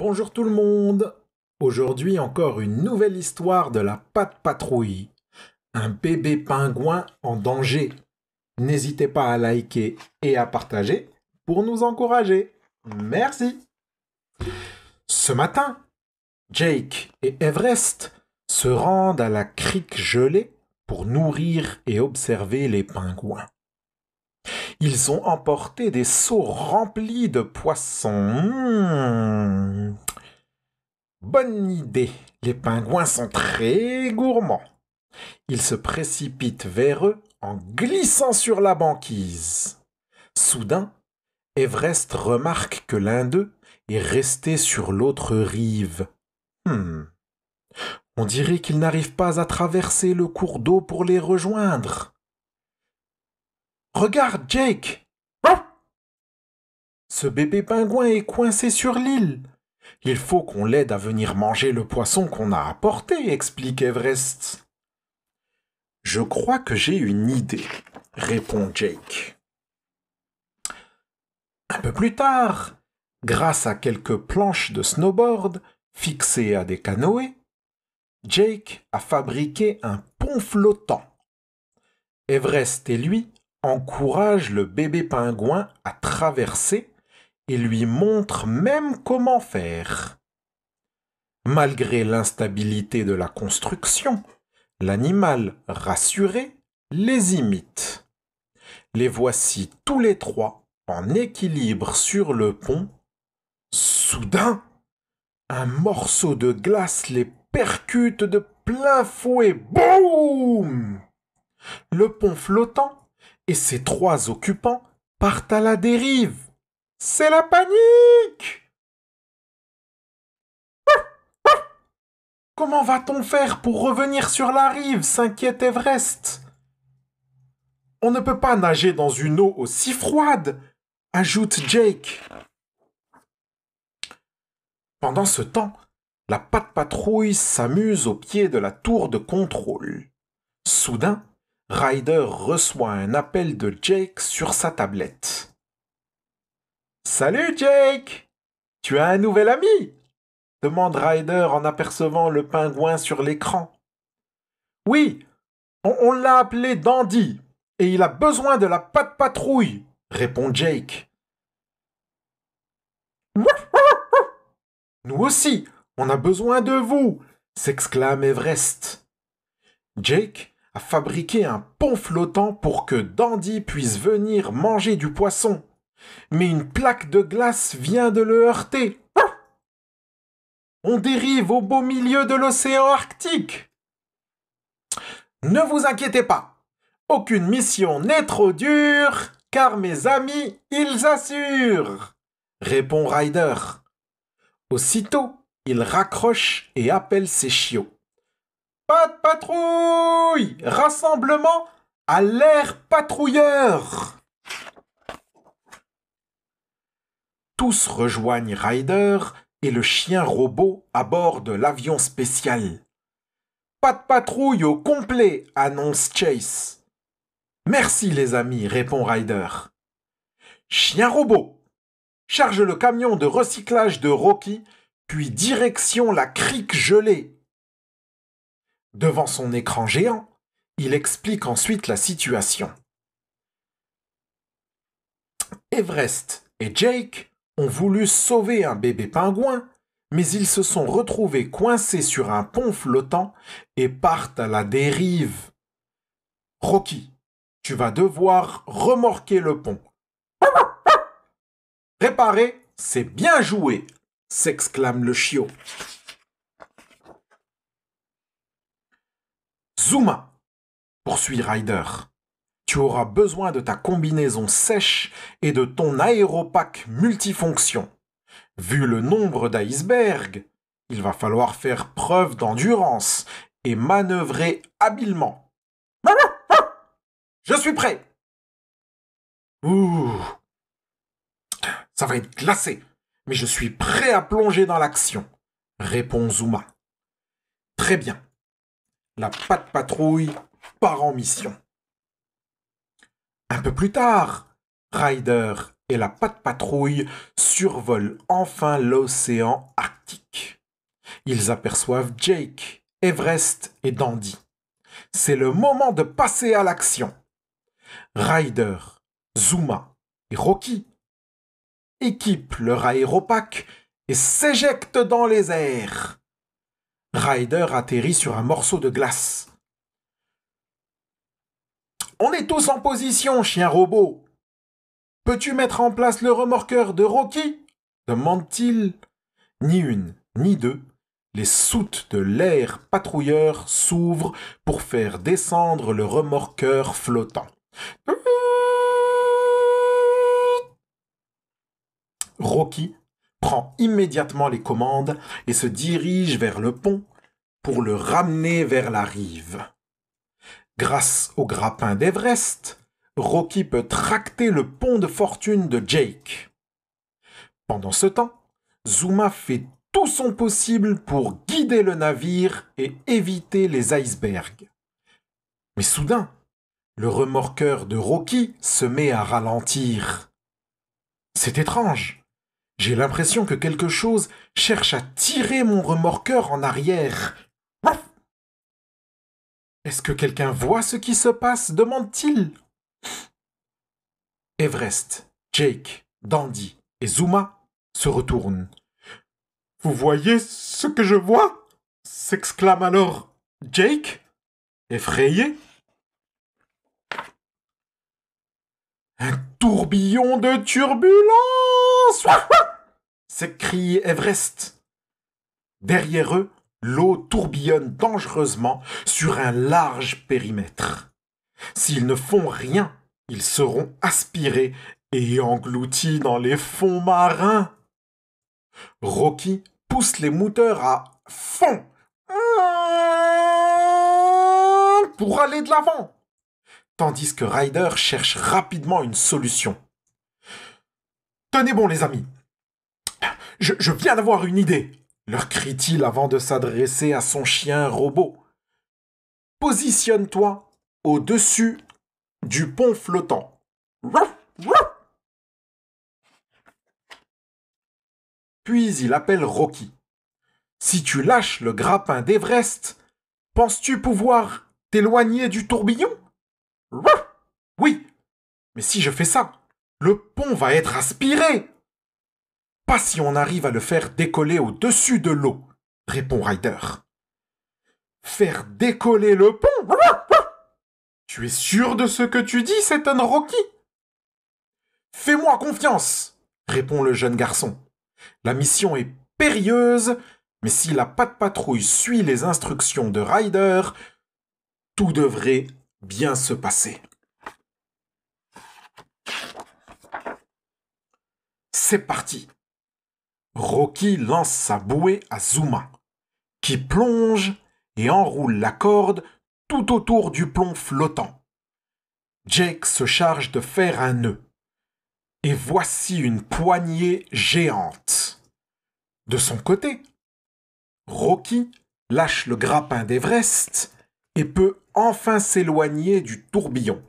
Bonjour tout le monde Aujourd'hui encore une nouvelle histoire de la patte patrouille. Un bébé pingouin en danger. N'hésitez pas à liker et à partager pour nous encourager. Merci Ce matin, Jake et Everest se rendent à la crique gelée pour nourrir et observer les pingouins. Ils ont emporté des seaux remplis de poissons. Bonne idée. Les pingouins sont très gourmands. Ils se précipitent vers eux en glissant sur la banquise. Soudain, Everest remarque que l'un d'eux est resté sur l'autre rive. Hmm. On dirait qu'il n'arrive pas à traverser le cours d'eau pour les rejoindre. Regarde, Jake hein? Ce bébé pingouin est coincé sur l'île. Il faut qu'on l'aide à venir manger le poisson qu'on a apporté, explique Everest. Je crois que j'ai une idée, répond Jake. Un peu plus tard, grâce à quelques planches de snowboard fixées à des canoës, Jake a fabriqué un pont flottant. Everest et lui encourage le bébé pingouin à traverser et lui montre même comment faire. Malgré l'instabilité de la construction, l'animal, rassuré, les imite. Les voici tous les trois en équilibre sur le pont. Soudain, un morceau de glace les percute de plein fouet. Boum Le pont flottant et ses trois occupants partent à la dérive. C'est la panique Comment va-t-on faire pour revenir sur la rive s'inquiète Everest. On ne peut pas nager dans une eau aussi froide, ajoute Jake. Pendant ce temps, la patte patrouille s'amuse au pied de la tour de contrôle. Soudain, Ryder reçoit un appel de Jake sur sa tablette. Salut Jake Tu as un nouvel ami demande Ryder en apercevant le pingouin sur l'écran. Oui, on, l'a appelé Dandy et il a besoin de la patte patrouille, répond Jake. Nous aussi, on a besoin de vous, s'exclame Everest. Jake a fabriqué un pont flottant pour que Dandy puisse venir manger du poisson. Mais une plaque de glace vient de le heurter. Hein On dérive au beau milieu de l'océan Arctique. Ne vous inquiétez pas, aucune mission n'est trop dure, car mes amis, ils assurent, répond Ryder. Aussitôt, il raccroche et appelle ses chiots. Pas de patrouille Rassemblement à l'air patrouilleur Tous rejoignent Ryder et le chien robot à bord de l'avion spécial. Pas de patrouille au complet, annonce Chase. Merci les amis, répond Ryder. Chien robot charge le camion de recyclage de Rocky, puis direction la crique gelée Devant son écran géant, il explique ensuite la situation. Everest et Jake ont voulu sauver un bébé pingouin, mais ils se sont retrouvés coincés sur un pont flottant et partent à la dérive. Rocky, tu vas devoir remorquer le pont. Réparer, c'est bien joué, s'exclame le chiot. Zuma poursuit Ryder. Tu auras besoin de ta combinaison sèche et de ton aéropack multifonction. Vu le nombre d'icebergs, il va falloir faire preuve d'endurance et manœuvrer habilement. Je suis prêt. Ouh. Ça va être glacé, mais je suis prêt à plonger dans l'action, répond Zuma. Très bien la patte patrouille part en mission. Un peu plus tard, Ryder et la patte patrouille survolent enfin l'océan Arctique. Ils aperçoivent Jake, Everest et Dandy. C'est le moment de passer à l'action. Ryder, Zuma et Rocky équipent leur aéropac et s'éjectent dans les airs. Ryder atterrit sur un morceau de glace. On est tous en position, chien robot. Peux-tu mettre en place le remorqueur de Rocky demande-t-il. Ni une, ni deux. Les soutes de l'air patrouilleur s'ouvrent pour faire descendre le remorqueur flottant. Rocky prend immédiatement les commandes et se dirige vers le pont pour le ramener vers la rive. Grâce au grappin d'Everest, Rocky peut tracter le pont de fortune de Jake. Pendant ce temps, Zuma fait tout son possible pour guider le navire et éviter les icebergs. Mais soudain, le remorqueur de Rocky se met à ralentir. C'est étrange. J'ai l'impression que quelque chose cherche à tirer mon remorqueur en arrière. Est-ce que quelqu'un voit ce qui se passe demande-t-il. Everest, Jake, Dandy et Zuma se retournent. Vous voyez ce que je vois s'exclame alors Jake, effrayé tourbillon de turbulence s'écrie Everest. Derrière eux, l'eau tourbillonne dangereusement sur un large périmètre. S'ils ne font rien, ils seront aspirés et engloutis dans les fonds marins. Rocky pousse les moteurs à fond mmh. pour aller de l'avant tandis que Ryder cherche rapidement une solution. Tenez bon les amis, je, viens d'avoir une idée, leur crie-t-il avant de s'adresser à son chien robot. Positionne-toi au-dessus du pont flottant. Puis il appelle Rocky. Si tu lâches le grappin d'Everest, penses-tu pouvoir t'éloigner du tourbillon oui, mais si je fais ça, le pont va être aspiré. Pas si on arrive à le faire décoller au-dessus de l'eau, répond Ryder. Faire décoller le pont Tu es sûr de ce que tu dis, c'est Rocky Fais-moi confiance, répond le jeune garçon. La mission est périlleuse, mais si la patte patrouille suit les instructions de Ryder, tout devrait bien se passer. C'est parti. Rocky lance sa bouée à Zuma, qui plonge et enroule la corde tout autour du plomb flottant. Jake se charge de faire un nœud. Et voici une poignée géante. De son côté, Rocky lâche le grappin d'Everest et peut enfin s'éloigner du tourbillon.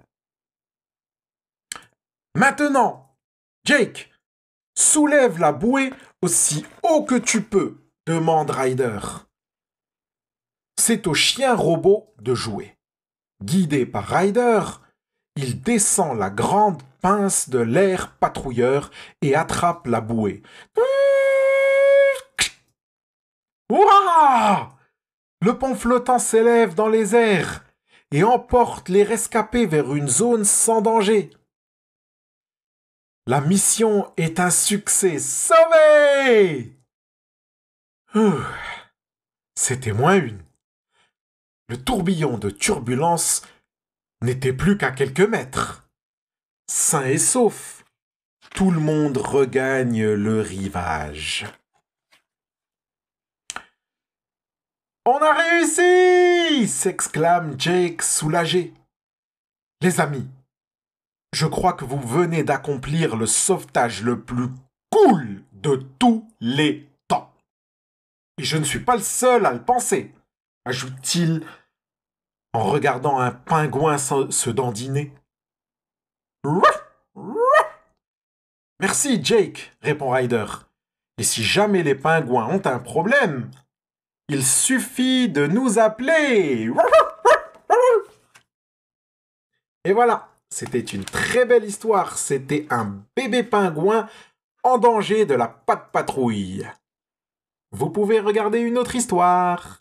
Maintenant, Jake, soulève la bouée aussi haut que tu peux, demande Ryder. C'est au chien robot de jouer. Guidé par Ryder, il descend la grande pince de l'air patrouilleur et attrape la bouée. Le pont flottant s'élève dans les airs et emporte les rescapés vers une zone sans danger. La mission est un succès. Sauvé C'était moins une. Le tourbillon de turbulence n'était plus qu'à quelques mètres. Sain et sauf, tout le monde regagne le rivage. On a réussi s'exclame Jake soulagé. Les amis, je crois que vous venez d'accomplir le sauvetage le plus cool de tous les temps. Et je ne suis pas le seul à le penser, ajoute-t-il en regardant un pingouin se dandiner. Merci Jake, répond Ryder. Et si jamais les pingouins ont un problème, il suffit de nous appeler. Et voilà, c'était une très belle histoire. C'était un bébé pingouin en danger de la patte patrouille. Vous pouvez regarder une autre histoire.